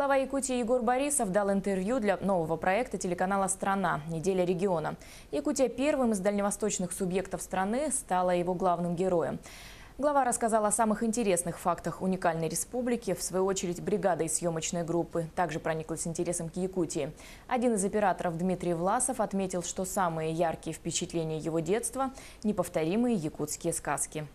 Глава Якутии Егор Борисов дал интервью для нового проекта телеканала «Страна. Неделя региона». Якутия первым из дальневосточных субъектов страны стала его главным героем. Глава рассказал о самых интересных фактах уникальной республики. В свою очередь, бригада и съемочной группы также прониклась интересом к Якутии. Один из операторов Дмитрий Власов отметил, что самые яркие впечатления его детства – неповторимые якутские сказки.